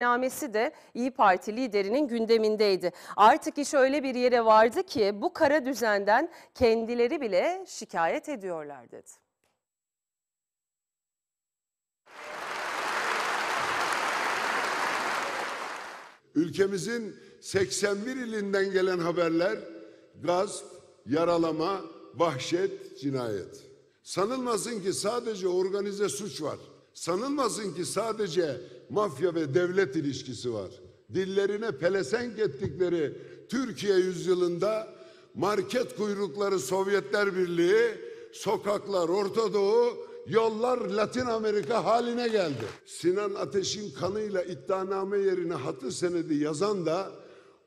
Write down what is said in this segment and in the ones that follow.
Namesi de İyi Parti liderinin gündemindeydi. Artık iş öyle bir yere vardı ki bu kara düzenden kendileri bile şikayet ediyorlar dedi. Ülkemizin 81 ilinden gelen haberler gasp, yaralama, vahşet, cinayet. Sanılmasın ki sadece organize suç var. Sanılmasın ki sadece mafya ve devlet ilişkisi var. Dillerine pelesenk ettikleri Türkiye yüzyılında market kuyrukları Sovyetler Birliği, sokaklar Orta Doğu, yollar Latin Amerika haline geldi. Sinan Ateş'in kanıyla iddianame yerine hatı senedi yazan da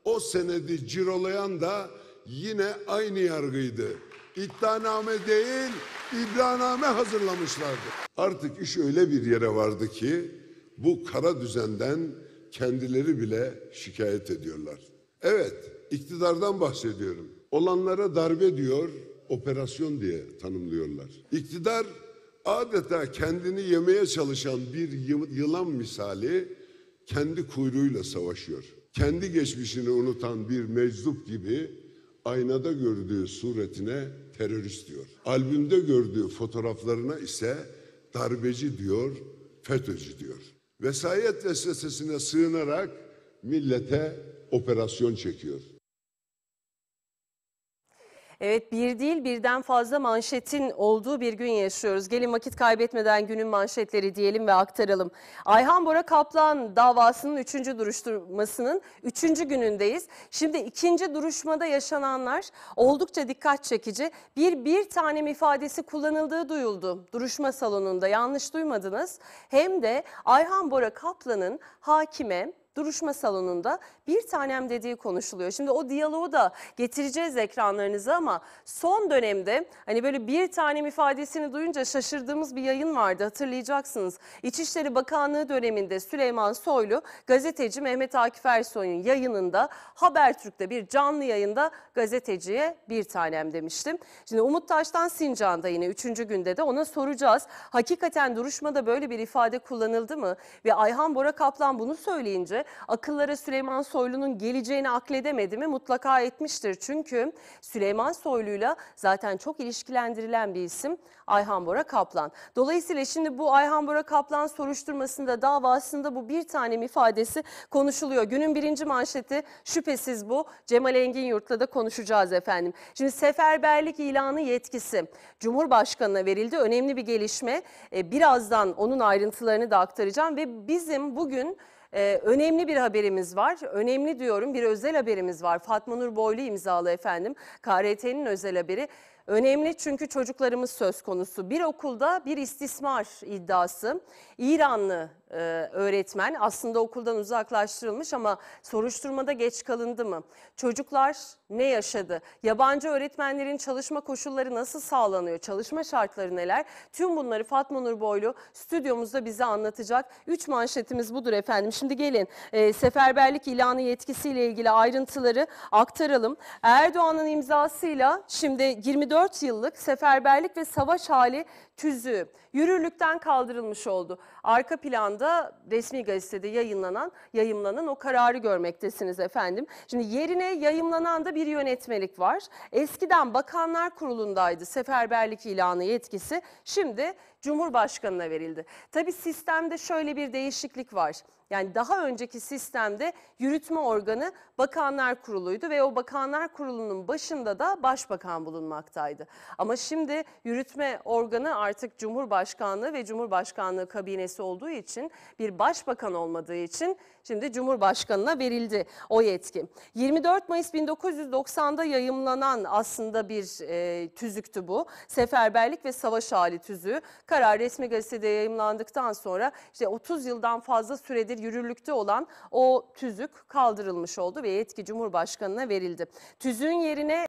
o senedi cirolayan da yine aynı yargıydı iddianame değil ibraname hazırlamışlardı. Artık iş öyle bir yere vardı ki bu kara düzenden kendileri bile şikayet ediyorlar. Evet, iktidardan bahsediyorum. Olanlara darbe diyor, operasyon diye tanımlıyorlar. İktidar adeta kendini yemeye çalışan bir yılan misali kendi kuyruğuyla savaşıyor. Kendi geçmişini unutan bir meczup gibi aynada gördüğü suretine terörist diyor. Albümde gördüğü fotoğraflarına ise darbeci diyor, FETÖ'cü diyor. Vesayet vesvesesine sığınarak millete operasyon çekiyor. Evet bir değil birden fazla manşetin olduğu bir gün yaşıyoruz. Gelin vakit kaybetmeden günün manşetleri diyelim ve aktaralım. Ayhan Bora Kaplan davasının 3. duruşturmasının 3. günündeyiz. Şimdi ikinci duruşmada yaşananlar oldukça dikkat çekici. Bir bir tanem ifadesi kullanıldığı duyuldu duruşma salonunda yanlış duymadınız. Hem de Ayhan Bora Kaplan'ın hakime duruşma salonunda bir tanem dediği konuşuluyor. Şimdi o diyaloğu da getireceğiz ekranlarınıza ama son dönemde hani böyle bir tanem ifadesini duyunca şaşırdığımız bir yayın vardı hatırlayacaksınız. İçişleri Bakanlığı döneminde Süleyman Soylu gazeteci Mehmet Akif Ersoy'un yayınında Habertürk'te bir canlı yayında gazeteciye bir tanem demiştim. Şimdi Umut Taş'tan Sincan'da yine üçüncü günde de ona soracağız. Hakikaten duruşmada böyle bir ifade kullanıldı mı? Ve Ayhan Bora Kaplan bunu söyleyince Akıllara Süleyman Soylu'nun geleceğini akledemedi mi? Mutlaka etmiştir. Çünkü Süleyman Soylu'yla zaten çok ilişkilendirilen bir isim Ayhan Bora Kaplan. Dolayısıyla şimdi bu Ayhan Bora Kaplan soruşturmasında davasında bu bir tane ifadesi konuşuluyor. Günün birinci manşeti şüphesiz bu. Cemal Engin Yurt'la da konuşacağız efendim. Şimdi seferberlik ilanı yetkisi Cumhurbaşkanı'na verildi. Önemli bir gelişme. E, birazdan onun ayrıntılarını da aktaracağım ve bizim bugün ee, önemli bir haberimiz var. Önemli diyorum bir özel haberimiz var. Fatma Nur Boylu imzalı efendim. KRT'nin özel haberi. Önemli çünkü çocuklarımız söz konusu. Bir okulda bir istismar iddiası. İranlı e, öğretmen aslında okuldan uzaklaştırılmış ama soruşturmada geç kalındı mı? Çocuklar ne yaşadı? Yabancı öğretmenlerin çalışma koşulları nasıl sağlanıyor? Çalışma şartları neler? Tüm bunları Fatma Nur Boylu stüdyomuzda bize anlatacak. Üç manşetimiz budur efendim. Şimdi gelin e, seferberlik ilanı yetkisiyle ilgili ayrıntıları aktaralım. Erdoğan'ın imzasıyla şimdi 20 4 yıllık seferberlik ve savaş hali tüzüğü yürürlükten kaldırılmış oldu. Arka planda resmi gazetede yayınlanan, yayımlanan o kararı görmektesiniz efendim. Şimdi yerine yayımlanan da bir yönetmelik var. Eskiden Bakanlar Kurulu'ndaydı seferberlik ilanı yetkisi. Şimdi Cumhurbaşkanı'na verildi. Tabi sistemde şöyle bir değişiklik var. Yani daha önceki sistemde yürütme organı Bakanlar Kurulu'ydu ve o Bakanlar Kurulu'nun başında da Başbakan bulunmaktaydı. Ama şimdi yürütme organı artık artık Cumhurbaşkanlığı ve Cumhurbaşkanlığı kabinesi olduğu için bir başbakan olmadığı için şimdi Cumhurbaşkanına verildi o yetki. 24 Mayıs 1990'da yayımlanan aslında bir e, tüzüktü bu. Seferberlik ve Savaş Hali tüzüğü. Karar resmi gazetede yayımlandıktan sonra işte 30 yıldan fazla süredir yürürlükte olan o tüzük kaldırılmış oldu ve yetki Cumhurbaşkanına verildi. Tüzüğün yerine